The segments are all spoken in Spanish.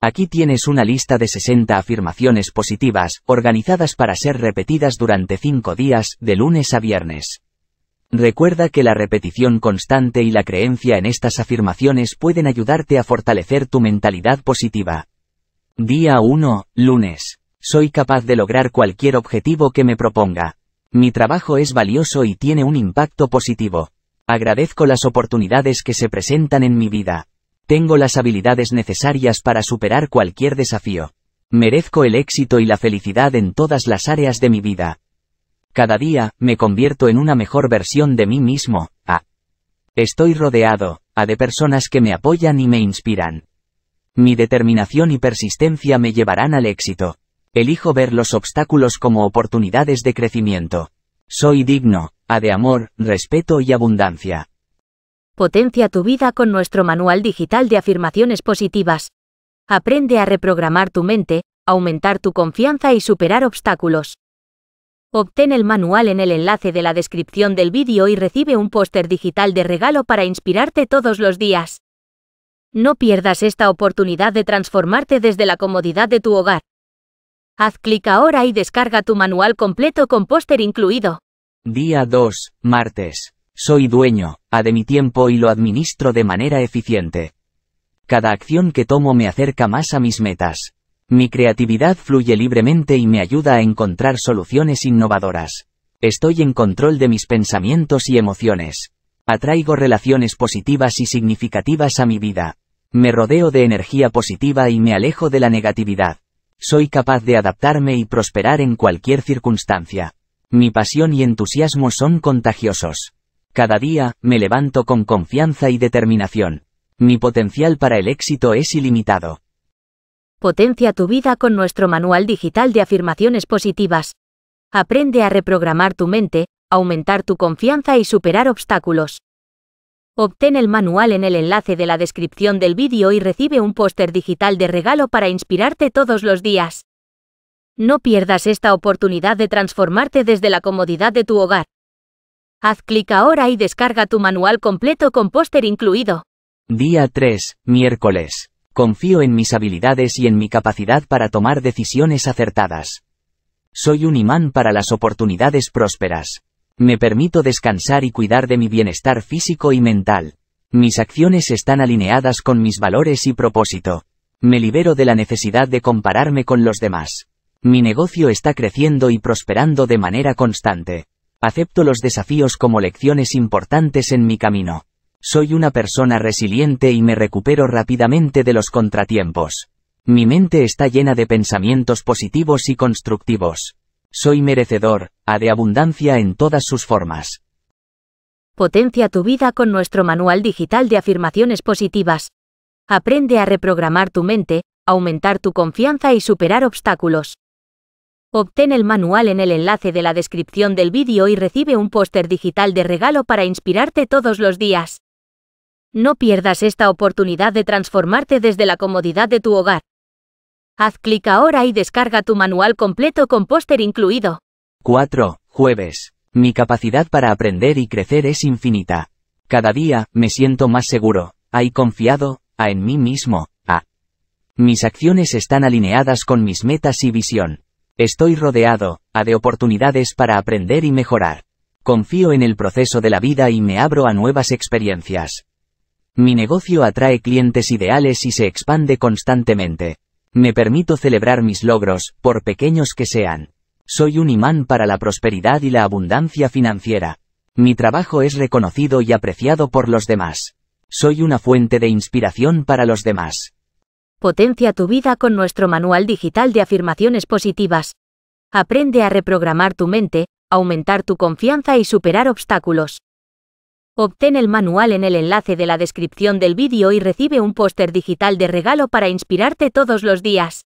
Aquí tienes una lista de 60 afirmaciones positivas, organizadas para ser repetidas durante 5 días, de lunes a viernes. Recuerda que la repetición constante y la creencia en estas afirmaciones pueden ayudarte a fortalecer tu mentalidad positiva. Día 1, lunes. Soy capaz de lograr cualquier objetivo que me proponga. Mi trabajo es valioso y tiene un impacto positivo. Agradezco las oportunidades que se presentan en mi vida. Tengo las habilidades necesarias para superar cualquier desafío. Merezco el éxito y la felicidad en todas las áreas de mi vida. Cada día, me convierto en una mejor versión de mí mismo, a. Estoy rodeado, a de personas que me apoyan y me inspiran. Mi determinación y persistencia me llevarán al éxito. Elijo ver los obstáculos como oportunidades de crecimiento. Soy digno, a de amor, respeto y abundancia. Potencia tu vida con nuestro manual digital de afirmaciones positivas. Aprende a reprogramar tu mente, aumentar tu confianza y superar obstáculos. Obtén el manual en el enlace de la descripción del vídeo y recibe un póster digital de regalo para inspirarte todos los días. No pierdas esta oportunidad de transformarte desde la comodidad de tu hogar. Haz clic ahora y descarga tu manual completo con póster incluido. Día 2, martes. Soy dueño, a de mi tiempo y lo administro de manera eficiente. Cada acción que tomo me acerca más a mis metas. Mi creatividad fluye libremente y me ayuda a encontrar soluciones innovadoras. Estoy en control de mis pensamientos y emociones. Atraigo relaciones positivas y significativas a mi vida. Me rodeo de energía positiva y me alejo de la negatividad. Soy capaz de adaptarme y prosperar en cualquier circunstancia. Mi pasión y entusiasmo son contagiosos. Cada día, me levanto con confianza y determinación. Mi potencial para el éxito es ilimitado. Potencia tu vida con nuestro manual digital de afirmaciones positivas. Aprende a reprogramar tu mente, aumentar tu confianza y superar obstáculos. Obtén el manual en el enlace de la descripción del vídeo y recibe un póster digital de regalo para inspirarte todos los días. No pierdas esta oportunidad de transformarte desde la comodidad de tu hogar. Haz clic ahora y descarga tu manual completo con póster incluido. Día 3, miércoles. Confío en mis habilidades y en mi capacidad para tomar decisiones acertadas. Soy un imán para las oportunidades prósperas. Me permito descansar y cuidar de mi bienestar físico y mental. Mis acciones están alineadas con mis valores y propósito. Me libero de la necesidad de compararme con los demás. Mi negocio está creciendo y prosperando de manera constante. Acepto los desafíos como lecciones importantes en mi camino. Soy una persona resiliente y me recupero rápidamente de los contratiempos. Mi mente está llena de pensamientos positivos y constructivos. Soy merecedor, a de abundancia en todas sus formas. Potencia tu vida con nuestro manual digital de afirmaciones positivas. Aprende a reprogramar tu mente, aumentar tu confianza y superar obstáculos. Obtén el manual en el enlace de la descripción del vídeo y recibe un póster digital de regalo para inspirarte todos los días. No pierdas esta oportunidad de transformarte desde la comodidad de tu hogar. Haz clic ahora y descarga tu manual completo con póster incluido. 4. Jueves. Mi capacidad para aprender y crecer es infinita. Cada día, me siento más seguro, hay confiado, a en mí mismo, a. Mis acciones están alineadas con mis metas y visión. Estoy rodeado, a ah, de oportunidades para aprender y mejorar. Confío en el proceso de la vida y me abro a nuevas experiencias. Mi negocio atrae clientes ideales y se expande constantemente. Me permito celebrar mis logros, por pequeños que sean. Soy un imán para la prosperidad y la abundancia financiera. Mi trabajo es reconocido y apreciado por los demás. Soy una fuente de inspiración para los demás. Potencia tu vida con nuestro manual digital de afirmaciones positivas. Aprende a reprogramar tu mente, aumentar tu confianza y superar obstáculos. Obtén el manual en el enlace de la descripción del vídeo y recibe un póster digital de regalo para inspirarte todos los días.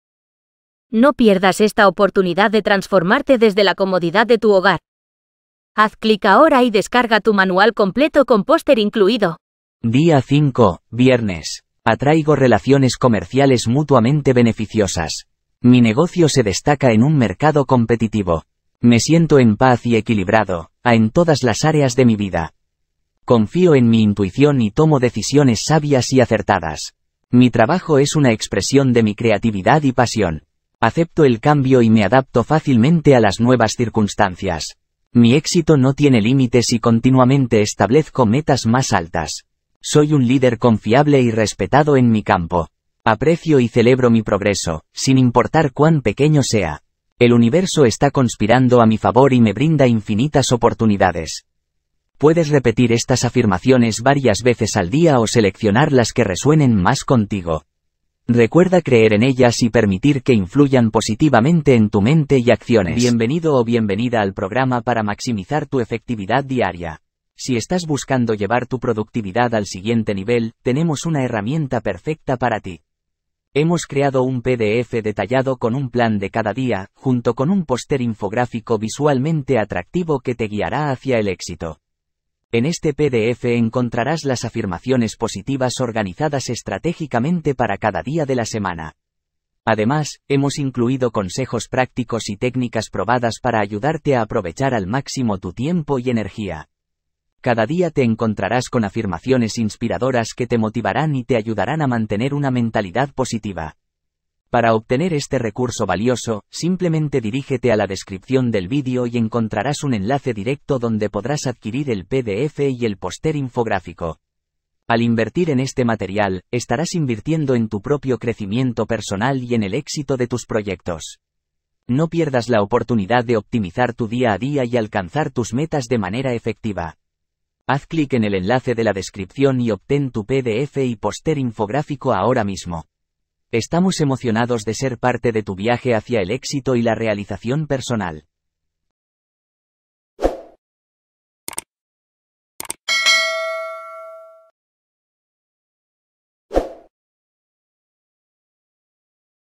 No pierdas esta oportunidad de transformarte desde la comodidad de tu hogar. Haz clic ahora y descarga tu manual completo con póster incluido. Día 5, viernes. Atraigo relaciones comerciales mutuamente beneficiosas. Mi negocio se destaca en un mercado competitivo. Me siento en paz y equilibrado, a en todas las áreas de mi vida. Confío en mi intuición y tomo decisiones sabias y acertadas. Mi trabajo es una expresión de mi creatividad y pasión. Acepto el cambio y me adapto fácilmente a las nuevas circunstancias. Mi éxito no tiene límites y continuamente establezco metas más altas. Soy un líder confiable y respetado en mi campo. Aprecio y celebro mi progreso, sin importar cuán pequeño sea. El universo está conspirando a mi favor y me brinda infinitas oportunidades. Puedes repetir estas afirmaciones varias veces al día o seleccionar las que resuenen más contigo. Recuerda creer en ellas y permitir que influyan positivamente en tu mente y acciones. Bienvenido o bienvenida al programa para maximizar tu efectividad diaria. Si estás buscando llevar tu productividad al siguiente nivel, tenemos una herramienta perfecta para ti. Hemos creado un PDF detallado con un plan de cada día, junto con un póster infográfico visualmente atractivo que te guiará hacia el éxito. En este PDF encontrarás las afirmaciones positivas organizadas estratégicamente para cada día de la semana. Además, hemos incluido consejos prácticos y técnicas probadas para ayudarte a aprovechar al máximo tu tiempo y energía. Cada día te encontrarás con afirmaciones inspiradoras que te motivarán y te ayudarán a mantener una mentalidad positiva. Para obtener este recurso valioso, simplemente dirígete a la descripción del vídeo y encontrarás un enlace directo donde podrás adquirir el PDF y el póster infográfico. Al invertir en este material, estarás invirtiendo en tu propio crecimiento personal y en el éxito de tus proyectos. No pierdas la oportunidad de optimizar tu día a día y alcanzar tus metas de manera efectiva. Haz clic en el enlace de la descripción y obtén tu PDF y póster infográfico ahora mismo. Estamos emocionados de ser parte de tu viaje hacia el éxito y la realización personal.